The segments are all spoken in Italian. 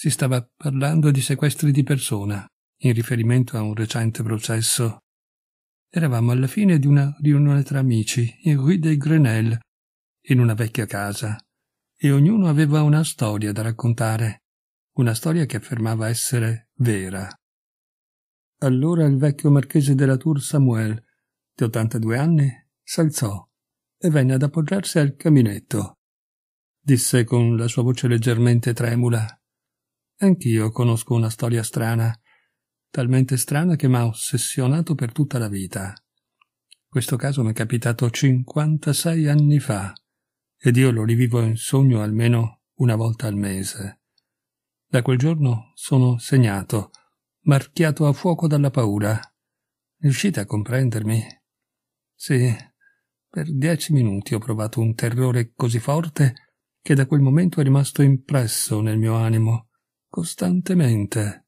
si stava parlando di sequestri di persona, in riferimento a un recente processo. Eravamo alla fine di una riunione tra amici in Rue dei Grenelle, in una vecchia casa, e ognuno aveva una storia da raccontare, una storia che affermava essere vera. Allora il vecchio marchese della Tour Samuel, di 82 anni, s'alzò e venne ad appoggiarsi al caminetto. Disse con la sua voce leggermente tremula Anch'io conosco una storia strana, talmente strana che m'ha ossessionato per tutta la vita. Questo caso mi è capitato 56 anni fa ed io lo rivivo in sogno almeno una volta al mese. Da quel giorno sono segnato, marchiato a fuoco dalla paura. Riuscite a comprendermi? Sì, per dieci minuti ho provato un terrore così forte che da quel momento è rimasto impresso nel mio animo costantemente.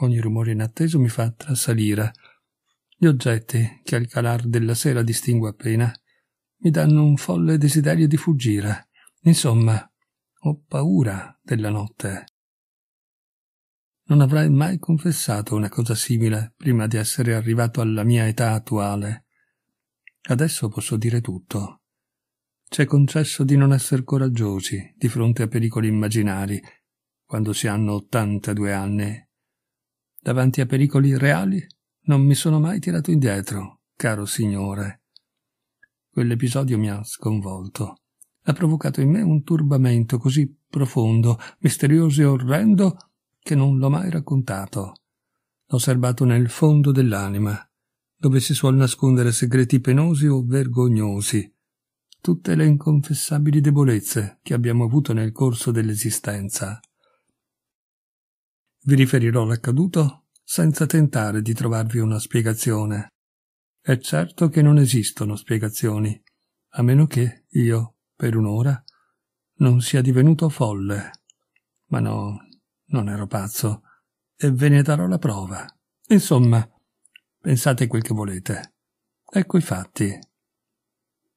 Ogni rumore inatteso mi fa trasalire. Gli oggetti, che al calar della sera distingo appena, mi danno un folle desiderio di fuggire. Insomma, ho paura della notte. Non avrei mai confessato una cosa simile prima di essere arrivato alla mia età attuale. Adesso posso dire tutto. C'è concesso di non essere coraggiosi di fronte a pericoli immaginari, quando si hanno 82 anni. Davanti a pericoli reali non mi sono mai tirato indietro, caro signore. Quell'episodio mi ha sconvolto. Ha provocato in me un turbamento così profondo, misterioso e orrendo che non l'ho mai raccontato. L'ho osservato nel fondo dell'anima, dove si suol nascondere segreti penosi o vergognosi, tutte le inconfessabili debolezze che abbiamo avuto nel corso dell'esistenza. Vi riferirò l'accaduto senza tentare di trovarvi una spiegazione. È certo che non esistono spiegazioni, a meno che io, per un'ora, non sia divenuto folle. Ma no, non ero pazzo, e ve ne darò la prova. Insomma, pensate quel che volete. Ecco i fatti.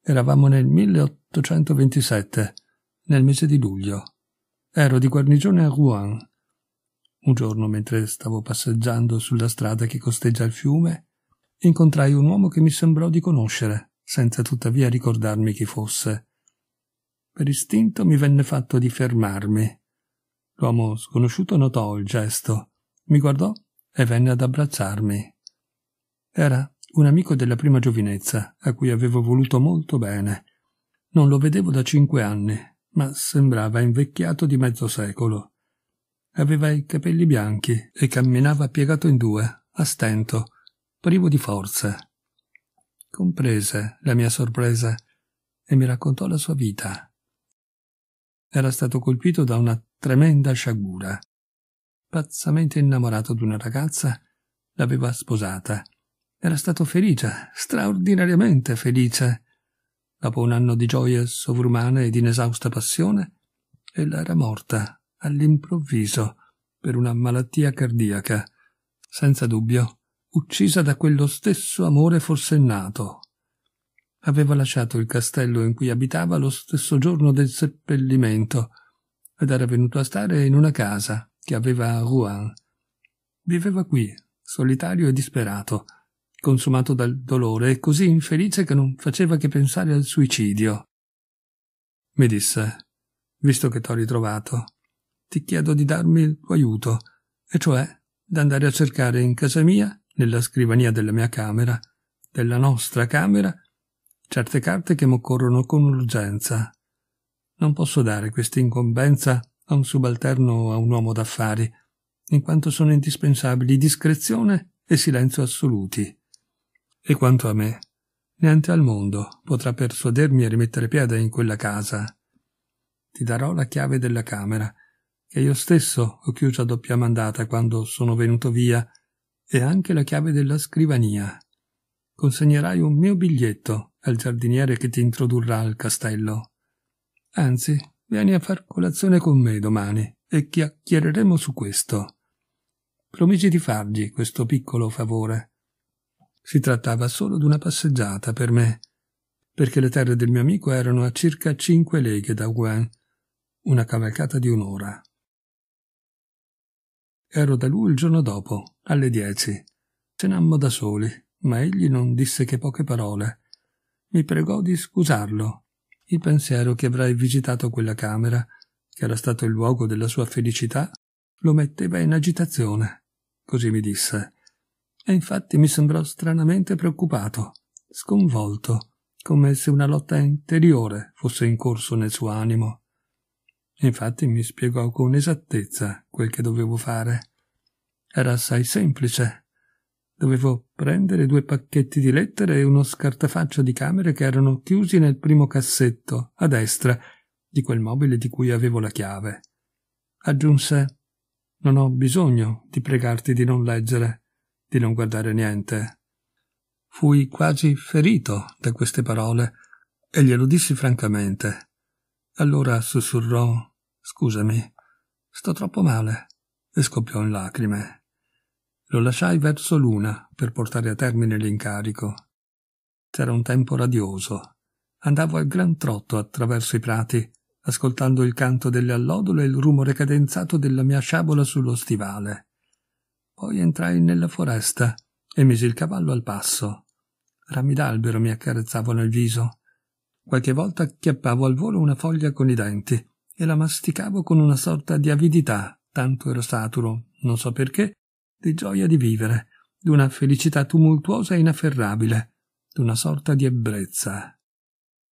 Eravamo nel 1827, nel mese di luglio. Ero di guarnigione a Rouen un giorno, mentre stavo passeggiando sulla strada che costeggia il fiume, incontrai un uomo che mi sembrò di conoscere, senza tuttavia ricordarmi chi fosse. Per istinto mi venne fatto di fermarmi. L'uomo sconosciuto notò il gesto, mi guardò e venne ad abbracciarmi. Era un amico della prima giovinezza, a cui avevo voluto molto bene. Non lo vedevo da cinque anni, ma sembrava invecchiato di mezzo secolo. Aveva i capelli bianchi e camminava piegato in due, a stento, privo di forze. Comprese la mia sorpresa e mi raccontò la sua vita. Era stato colpito da una tremenda sciagura. Pazzamente innamorato di una ragazza, l'aveva sposata. Era stato felice, straordinariamente felice. Dopo un anno di gioie sovrumane ed inesausta passione, ella era morta all'improvviso per una malattia cardiaca, senza dubbio uccisa da quello stesso amore forsennato. Aveva lasciato il castello in cui abitava lo stesso giorno del seppellimento ed era venuto a stare in una casa che aveva a Rouen. Viveva qui, solitario e disperato, consumato dal dolore e così infelice che non faceva che pensare al suicidio. Mi disse, visto che t'ho ritrovato, ti chiedo di darmi il tuo aiuto, e cioè d'andare a cercare in casa mia, nella scrivania della mia camera, della nostra camera, certe carte che m'occorrono con urgenza. Non posso dare questa incombenza a un subalterno o a un uomo d'affari, in quanto sono indispensabili discrezione e silenzio assoluti. E quanto a me, niente al mondo potrà persuadermi a rimettere piede in quella casa. Ti darò la chiave della camera che io stesso ho chiuso a doppia mandata quando sono venuto via, e anche la chiave della scrivania. Consegnerai un mio biglietto al giardiniere che ti introdurrà al castello. Anzi, vieni a far colazione con me domani e chiacchiereremo su questo. Promisi di fargli questo piccolo favore. Si trattava solo di una passeggiata per me, perché le terre del mio amico erano a circa cinque leghe da Gwen, una cavalcata di un'ora. Ero da lui il giorno dopo, alle dieci. Cenammo da soli, ma egli non disse che poche parole. Mi pregò di scusarlo. Il pensiero che avrei visitato quella camera, che era stato il luogo della sua felicità, lo metteva in agitazione. Così mi disse. E infatti mi sembrò stranamente preoccupato, sconvolto, come se una lotta interiore fosse in corso nel suo animo. Infatti mi spiegò con esattezza quel che dovevo fare. Era assai semplice. Dovevo prendere due pacchetti di lettere e uno scartafaccio di camere che erano chiusi nel primo cassetto, a destra, di quel mobile di cui avevo la chiave. Aggiunse Non ho bisogno di pregarti di non leggere, di non guardare niente. Fui quasi ferito da queste parole e glielo dissi francamente. Allora sussurrò Scusami, sto troppo male, e scoppiò in lacrime. Lo lasciai verso l'una per portare a termine l'incarico. C'era un tempo radioso. Andavo al gran trotto attraverso i prati, ascoltando il canto delle allodole e il rumore cadenzato della mia sciabola sullo stivale. Poi entrai nella foresta e misi il cavallo al passo. Rami d'albero mi accarezzavano il viso. Qualche volta acchiappavo al volo una foglia con i denti e la masticavo con una sorta di avidità, tanto ero saturo, non so perché, di gioia di vivere, di una felicità tumultuosa e inafferrabile, di una sorta di ebbrezza.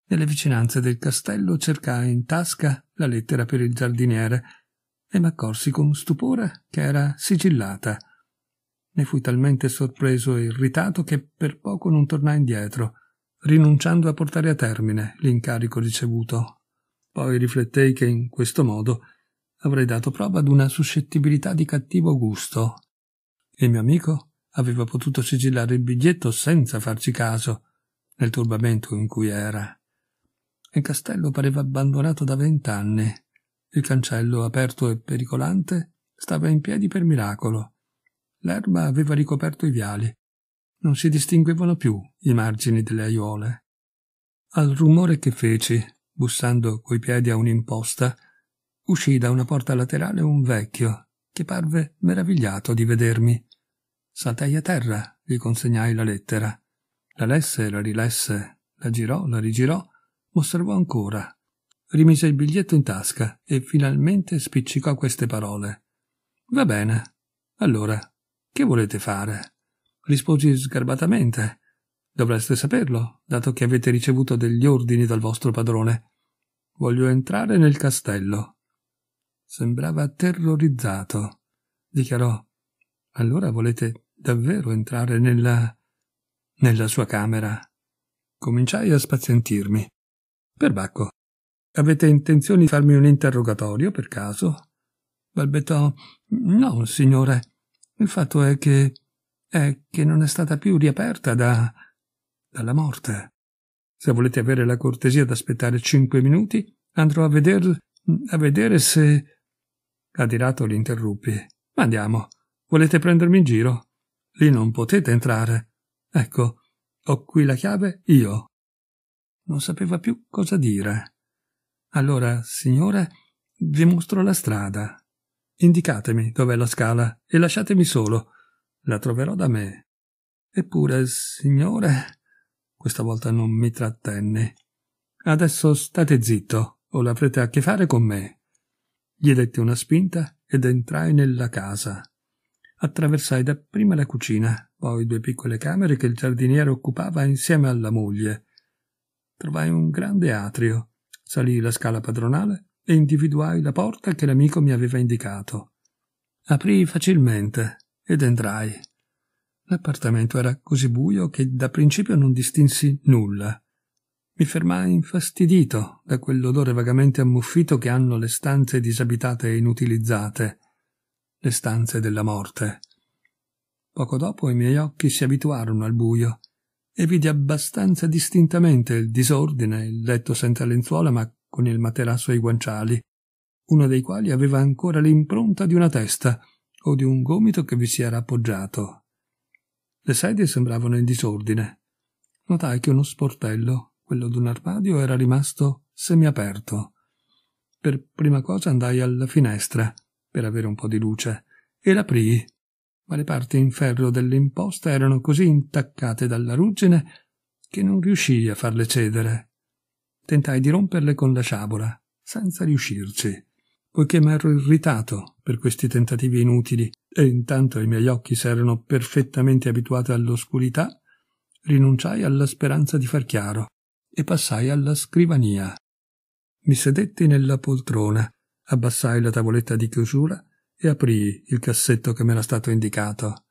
Nelle vicinanze del castello cercai in tasca la lettera per il giardiniere e m'accorsi con stupore che era sigillata. Ne fui talmente sorpreso e irritato che per poco non tornai indietro, rinunciando a portare a termine l'incarico ricevuto poi riflettei che in questo modo avrei dato prova ad una suscettibilità di cattivo gusto. Il mio amico aveva potuto sigillare il biglietto senza farci caso, nel turbamento in cui era. Il castello pareva abbandonato da vent'anni. Il cancello, aperto e pericolante, stava in piedi per miracolo. L'erba aveva ricoperto i viali. Non si distinguevano più i margini delle aiuole. Al rumore che feci, bussando coi piedi a un'imposta, uscì da una porta laterale un vecchio, che parve meravigliato di vedermi. Saltai a terra, gli consegnai la lettera. La lesse, la rilesse, la girò, la rigirò, osservò ancora. Rimise il biglietto in tasca e finalmente spiccicò queste parole. Va bene. Allora, che volete fare? Risposi sgarbatamente, Dovreste saperlo, dato che avete ricevuto degli ordini dal vostro padrone. Voglio entrare nel castello. Sembrava terrorizzato. Dichiarò. Allora volete davvero entrare nella... nella sua camera? Cominciai a spazientirmi. Perbacco, avete intenzione di farmi un interrogatorio, per caso? Balbettò. No, signore. Il fatto è che... è che non è stata più riaperta da dalla morte. Se volete avere la cortesia d'aspettare cinque minuti, andrò a, veder, a vedere se... Adirato l'interruppi. Ma andiamo. Volete prendermi in giro? Lì non potete entrare. Ecco, ho qui la chiave io. Non sapeva più cosa dire. Allora, signore, vi mostro la strada. Indicatemi dov'è la scala e lasciatemi solo. La troverò da me. Eppure, signore, questa volta non mi trattenne. Adesso state zitto, o l'avrete a che fare con me. Gli detti una spinta ed entrai nella casa. Attraversai dapprima la cucina, poi due piccole camere che il giardiniere occupava insieme alla moglie. Trovai un grande atrio, salii la scala padronale e individuai la porta che l'amico mi aveva indicato. Aprii facilmente ed entrai. L'appartamento era così buio che da principio non distinsi nulla. Mi fermai infastidito da quell'odore vagamente ammuffito che hanno le stanze disabitate e inutilizzate, le stanze della morte. Poco dopo i miei occhi si abituarono al buio e vidi abbastanza distintamente il disordine, il letto senza lenzuola ma con il materasso e i guanciali, uno dei quali aveva ancora l'impronta di una testa o di un gomito che vi si era appoggiato. Le sedie sembravano in disordine. Notai che uno sportello, quello d'un armadio, era rimasto semiaperto. Per prima cosa andai alla finestra, per avere un po' di luce, e l'aprii, ma le parti in ferro dell'imposta erano così intaccate dalla ruggine che non riuscii a farle cedere. Tentai di romperle con la sciabola, senza riuscirci poiché m'ero irritato per questi tentativi inutili e intanto i miei occhi s'erano perfettamente abituati all'oscurità, rinunciai alla speranza di far chiaro e passai alla scrivania. Mi sedetti nella poltrona, abbassai la tavoletta di chiusura e aprii il cassetto che m'era stato indicato.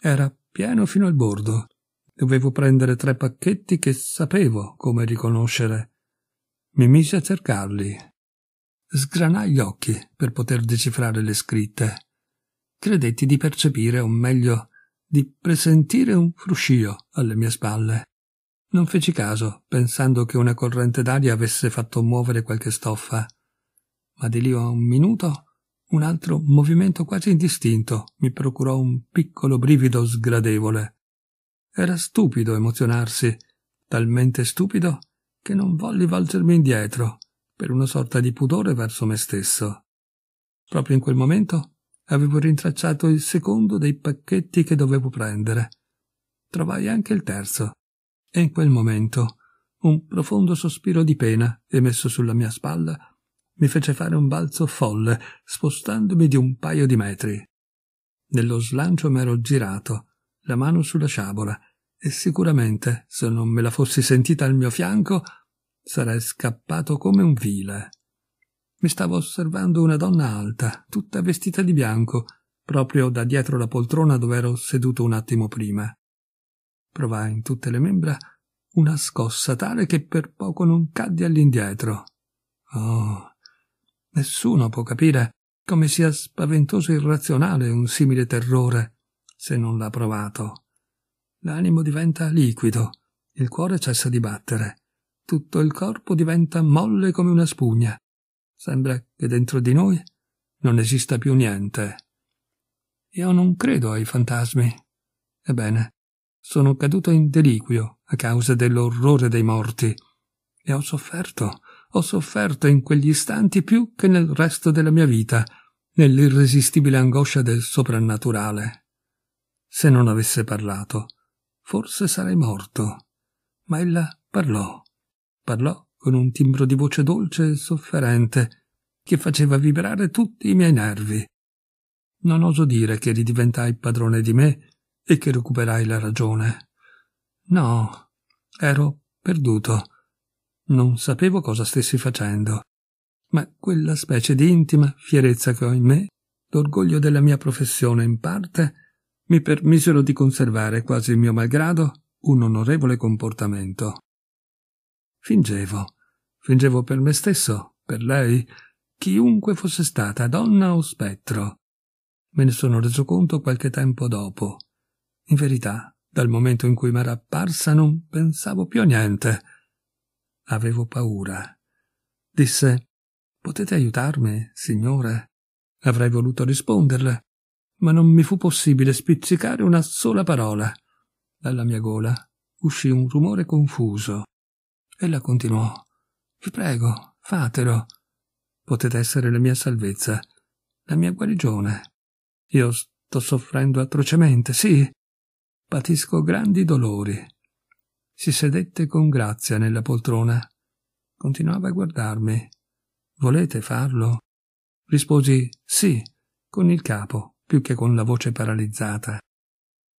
Era pieno fino al bordo. Dovevo prendere tre pacchetti che sapevo come riconoscere. Mi misi a cercarli Sgranai gli occhi per poter decifrare le scritte. Credetti di percepire, o meglio, di presentire un fruscio alle mie spalle. Non feci caso, pensando che una corrente d'aria avesse fatto muovere qualche stoffa. Ma di lì a un minuto un altro movimento quasi indistinto mi procurò un piccolo brivido sgradevole. Era stupido emozionarsi, talmente stupido che non volli volgermi indietro per una sorta di pudore verso me stesso. Proprio in quel momento avevo rintracciato il secondo dei pacchetti che dovevo prendere. Trovai anche il terzo, e in quel momento un profondo sospiro di pena emesso sulla mia spalla mi fece fare un balzo folle, spostandomi di un paio di metri. Nello slancio m'ero girato, la mano sulla sciabola, e sicuramente, se non me la fossi sentita al mio fianco, Sarei scappato come un vile. Mi stavo osservando una donna alta, tutta vestita di bianco, proprio da dietro la poltrona dove ero seduto un attimo prima. Provai in tutte le membra una scossa tale che per poco non caddi all'indietro. Oh, nessuno può capire come sia spaventoso e irrazionale un simile terrore se non l'ha provato. L'animo diventa liquido, il cuore cessa di battere, tutto il corpo diventa molle come una spugna. Sembra che dentro di noi non esista più niente. Io non credo ai fantasmi. Ebbene, sono caduto in deliquio a causa dell'orrore dei morti e ho sofferto, ho sofferto in quegli istanti più che nel resto della mia vita, nell'irresistibile angoscia del soprannaturale. Se non avesse parlato, forse sarei morto. Ma ella parlò parlò con un timbro di voce dolce e sofferente che faceva vibrare tutti i miei nervi. Non oso dire che ridiventai padrone di me e che recuperai la ragione. No, ero perduto. Non sapevo cosa stessi facendo, ma quella specie di intima fierezza che ho in me, l'orgoglio della mia professione in parte, mi permisero di conservare quasi il mio malgrado un onorevole comportamento. Fingevo, fingevo per me stesso, per lei, chiunque fosse stata, donna o spettro. Me ne sono reso conto qualche tempo dopo. In verità, dal momento in cui m'era apparsa non pensavo più a niente. Avevo paura. Disse Potete aiutarmi, signore? Avrei voluto risponderle, ma non mi fu possibile spizzicare una sola parola. Dalla mia gola uscì un rumore confuso. Ella continuò. Vi prego, fatelo. Potete essere la mia salvezza, la mia guarigione. Io sto soffrendo atrocemente, sì. Patisco grandi dolori. Si sedette con grazia nella poltrona. Continuava a guardarmi. Volete farlo? Risposi sì, con il capo, più che con la voce paralizzata.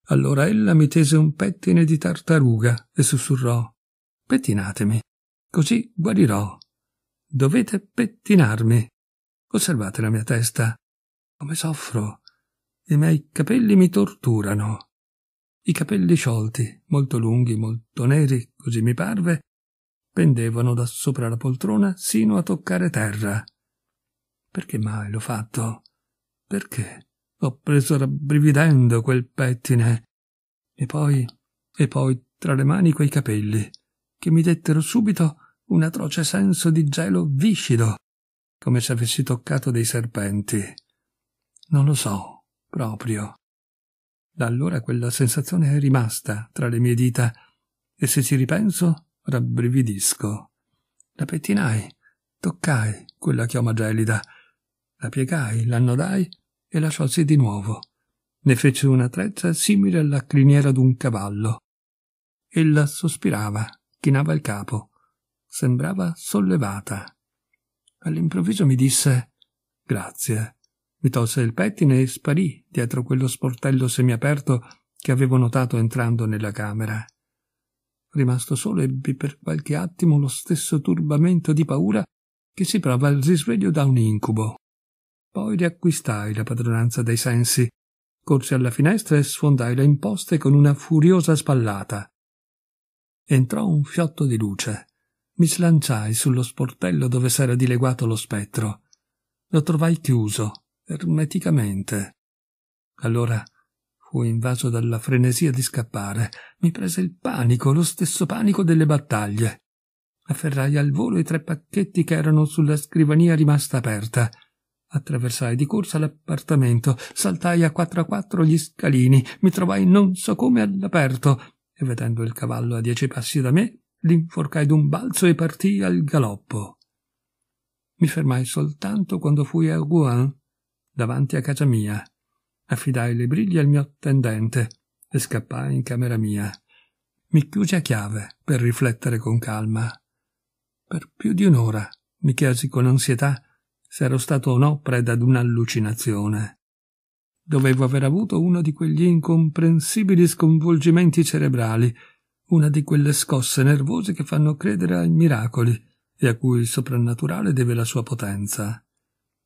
Allora ella mi tese un pettine di tartaruga e sussurrò Pettinatemi, così guarirò. Dovete pettinarmi. Osservate la mia testa. Come soffro. I miei capelli mi torturano. I capelli sciolti, molto lunghi, molto neri, così mi parve, pendevano da sopra la poltrona sino a toccare terra. Perché mai l'ho fatto? Perché ho preso rabbrividendo quel pettine e poi e poi tra le mani quei capelli che mi dettero subito un atroce senso di gelo viscido, come se avessi toccato dei serpenti. Non lo so, proprio. Da allora quella sensazione è rimasta tra le mie dita e se ci ripenso rabbrividisco. La pettinai, toccai quella chioma gelida, la piegai, l'annodai e la sciolsi di nuovo. Ne fece una treccia simile alla criniera d'un cavallo. Ella sospirava Chinava il capo. Sembrava sollevata. All'improvviso mi disse Grazie. Mi tolse il pettine e sparì dietro quello sportello semiaperto che avevo notato entrando nella camera. Rimasto solo ebbi per qualche attimo lo stesso turbamento di paura che si prova al risveglio da un incubo. Poi riacquistai la padronanza dei sensi, corsi alla finestra e sfondai le imposte con una furiosa spallata entrò un fiotto di luce. Mi slanciai sullo sportello dove s'era dileguato lo spettro. Lo trovai chiuso, ermeticamente. Allora fu invaso dalla frenesia di scappare. Mi prese il panico, lo stesso panico delle battaglie. Afferrai al volo i tre pacchetti che erano sulla scrivania rimasta aperta. Attraversai di corsa l'appartamento, saltai a quattro a quattro gli scalini, mi trovai non so come all'aperto, e vedendo il cavallo a dieci passi da me, l'inforcai d'un balzo e partii al galoppo. Mi fermai soltanto quando fui a Rouen, davanti a casa mia. Affidai le briglie al mio attendente e scappai in camera mia. Mi chiusi a chiave per riflettere con calma. Per più di un'ora mi chiesi con ansietà se ero stato o no preda d'un'allucinazione. Dovevo aver avuto uno di quegli incomprensibili sconvolgimenti cerebrali, una di quelle scosse nervose che fanno credere ai miracoli e a cui il soprannaturale deve la sua potenza.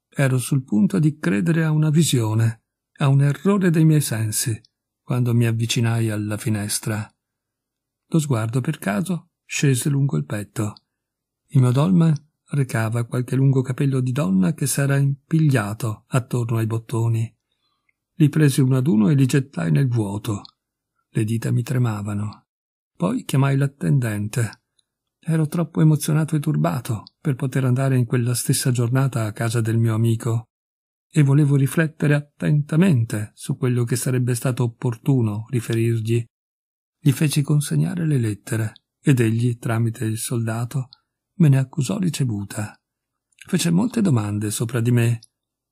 Ero sul punto di credere a una visione, a un errore dei miei sensi, quando mi avvicinai alla finestra. Lo sguardo, per caso, scese lungo il petto. Il mio dolma recava qualche lungo capello di donna che s'era impigliato attorno ai bottoni. Li presi uno ad uno e li gettai nel vuoto. Le dita mi tremavano. Poi chiamai l'attendente. Ero troppo emozionato e turbato per poter andare in quella stessa giornata a casa del mio amico e volevo riflettere attentamente su quello che sarebbe stato opportuno riferirgli. Gli feci consegnare le lettere ed egli, tramite il soldato, me ne accusò ricevuta. Fece molte domande sopra di me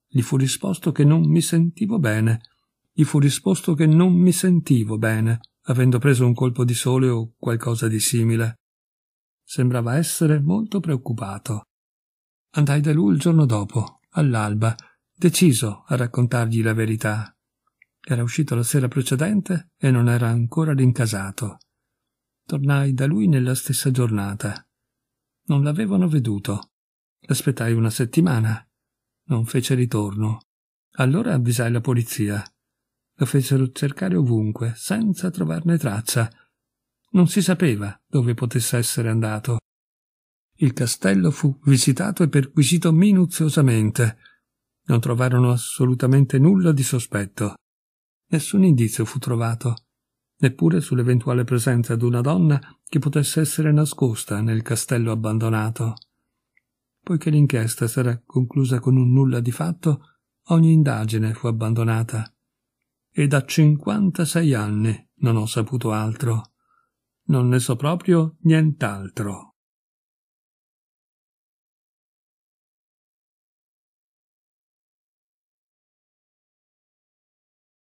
gli fu risposto che non mi sentivo bene. Gli fu risposto che non mi sentivo bene, avendo preso un colpo di sole o qualcosa di simile. Sembrava essere molto preoccupato. Andai da lui il giorno dopo, all'alba, deciso a raccontargli la verità. Era uscito la sera precedente e non era ancora rincasato. Tornai da lui nella stessa giornata. Non l'avevano veduto. L'aspettai una settimana non fece ritorno. Allora avvisai la polizia. Lo fecero cercare ovunque, senza trovarne traccia. Non si sapeva dove potesse essere andato. Il castello fu visitato e perquisito minuziosamente. Non trovarono assolutamente nulla di sospetto. Nessun indizio fu trovato, neppure sull'eventuale presenza di una donna che potesse essere nascosta nel castello abbandonato. Poiché l'inchiesta sarà conclusa con un nulla di fatto, ogni indagine fu abbandonata. E da 56 anni non ho saputo altro. Non ne so proprio nient'altro.